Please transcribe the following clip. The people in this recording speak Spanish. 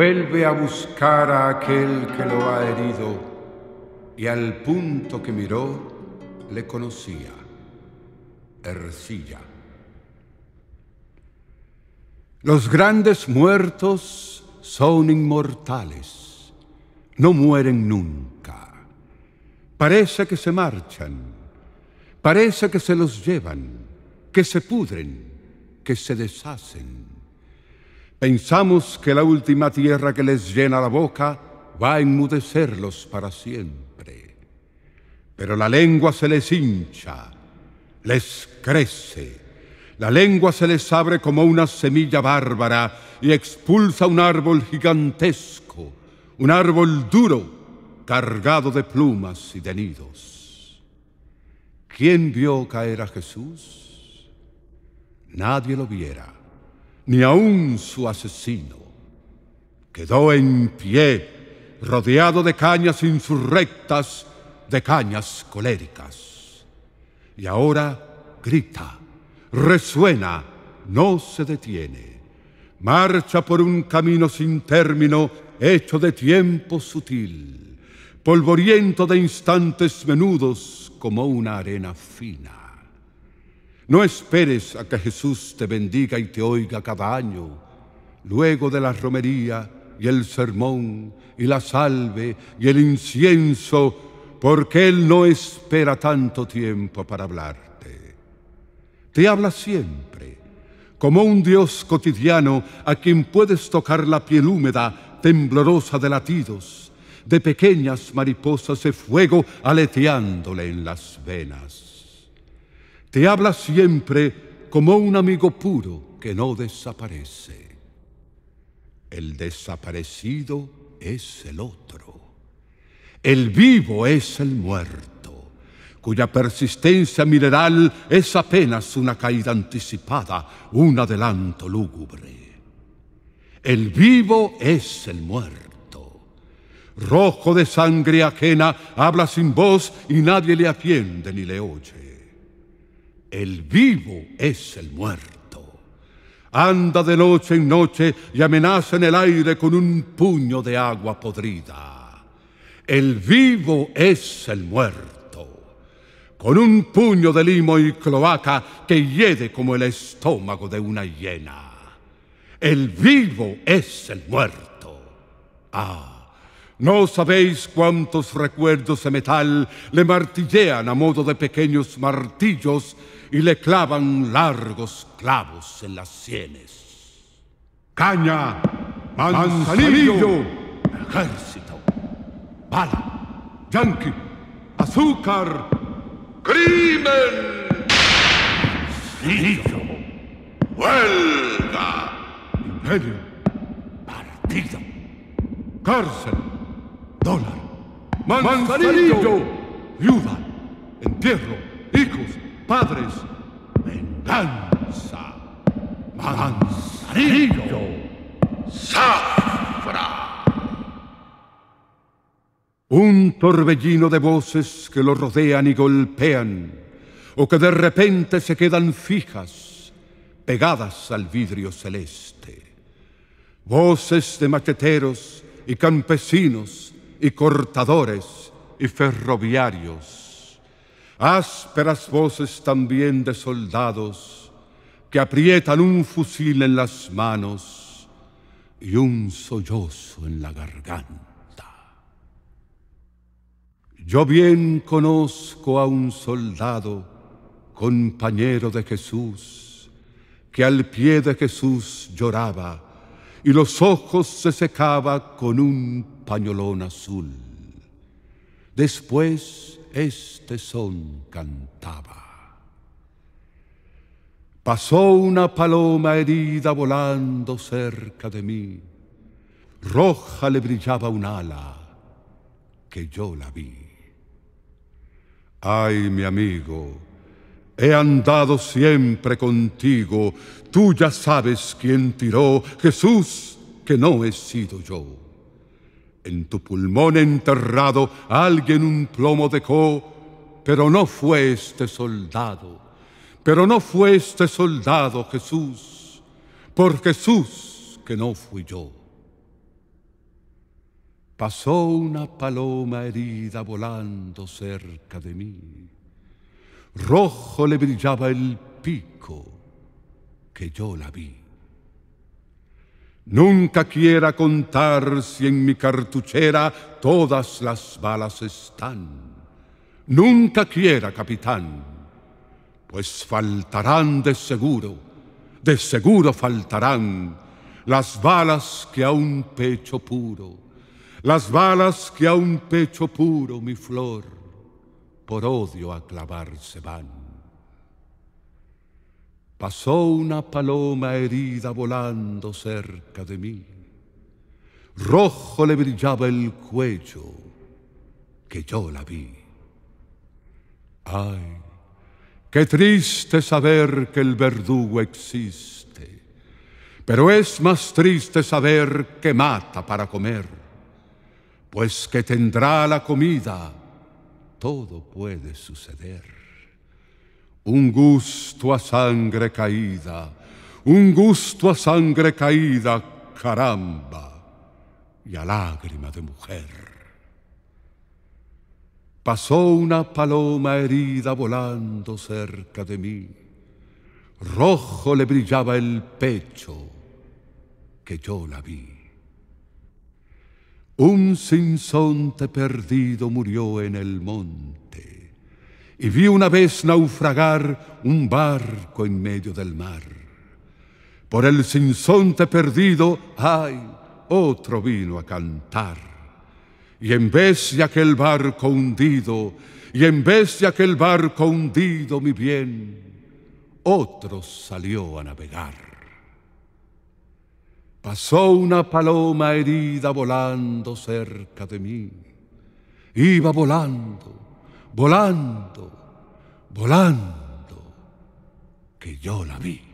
vuelve a buscar a aquel que lo ha herido y al punto que miró le conocía, Ercilla. Los grandes muertos son inmortales, no mueren nunca. Parece que se marchan, parece que se los llevan, que se pudren, que se deshacen Pensamos que la última tierra que les llena la boca va a enmudecerlos para siempre. Pero la lengua se les hincha, les crece. La lengua se les abre como una semilla bárbara y expulsa un árbol gigantesco, un árbol duro, cargado de plumas y de nidos. ¿Quién vio caer a Jesús? Nadie lo viera ni aún su asesino. Quedó en pie, rodeado de cañas insurrectas, de cañas coléricas. Y ahora grita, resuena, no se detiene. Marcha por un camino sin término, hecho de tiempo sutil, polvoriento de instantes menudos como una arena fina no esperes a que Jesús te bendiga y te oiga cada año. Luego de la romería y el sermón y la salve y el incienso, porque Él no espera tanto tiempo para hablarte. Te habla siempre, como un Dios cotidiano a quien puedes tocar la piel húmeda, temblorosa de latidos, de pequeñas mariposas de fuego aleteándole en las venas te habla siempre como un amigo puro que no desaparece. El desaparecido es el otro. El vivo es el muerto, cuya persistencia mineral es apenas una caída anticipada, un adelanto lúgubre. El vivo es el muerto. Rojo de sangre ajena, habla sin voz y nadie le atiende ni le oye el vivo es el muerto. Anda de noche en noche y amenaza en el aire con un puño de agua podrida. El vivo es el muerto. Con un puño de limo y cloaca que hiede como el estómago de una hiena. El vivo es el muerto. Ah. No sabéis cuántos recuerdos de metal le martillean a modo de pequeños martillos y le clavan largos clavos en las sienes. Caña, manzanillo, ejército, bala, yanqui, azúcar, crimen, sillo, huelga, imperio, partido, cárcel dólar. Viuda. Entierro. Hijos. Padres. Venganza. Manzanillo. Zafra. Un torbellino de voces que lo rodean y golpean, o que de repente se quedan fijas, pegadas al vidrio celeste. Voces de macheteros y campesinos, y cortadores y ferroviarios, ásperas voces también de soldados que aprietan un fusil en las manos y un sollozo en la garganta. Yo bien conozco a un soldado, compañero de Jesús, que al pie de Jesús lloraba y los ojos se secaba con un pañolón azul. Después este son cantaba. Pasó una paloma herida volando cerca de mí. Roja le brillaba un ala que yo la vi. Ay, mi amigo, He andado siempre contigo. Tú ya sabes quién tiró, Jesús, que no he sido yo. En tu pulmón enterrado alguien un plomo dejó, pero no fue este soldado, pero no fue este soldado Jesús, por Jesús que no fui yo. Pasó una paloma herida volando cerca de mí rojo le brillaba el pico que yo la vi. Nunca quiera contar si en mi cartuchera todas las balas están. Nunca quiera, capitán, pues faltarán de seguro, de seguro faltarán las balas que a un pecho puro, las balas que a un pecho puro, mi flor por odio a clavarse van. Pasó una paloma herida volando cerca de mí. Rojo le brillaba el cuello, que yo la vi. Ay, qué triste saber que el verdugo existe, pero es más triste saber que mata para comer, pues que tendrá la comida todo puede suceder. Un gusto a sangre caída, un gusto a sangre caída, caramba, y a lágrima de mujer. Pasó una paloma herida volando cerca de mí. Rojo le brillaba el pecho que yo la vi. Un sinsonte perdido murió en el monte, y vi una vez naufragar un barco en medio del mar. Por el sinsonte perdido, ay, otro vino a cantar. Y en vez de aquel barco hundido, y en vez de aquel barco hundido, mi bien, otro salió a navegar. Pasó una paloma herida volando cerca de mí. Iba volando, volando, volando, que yo la vi.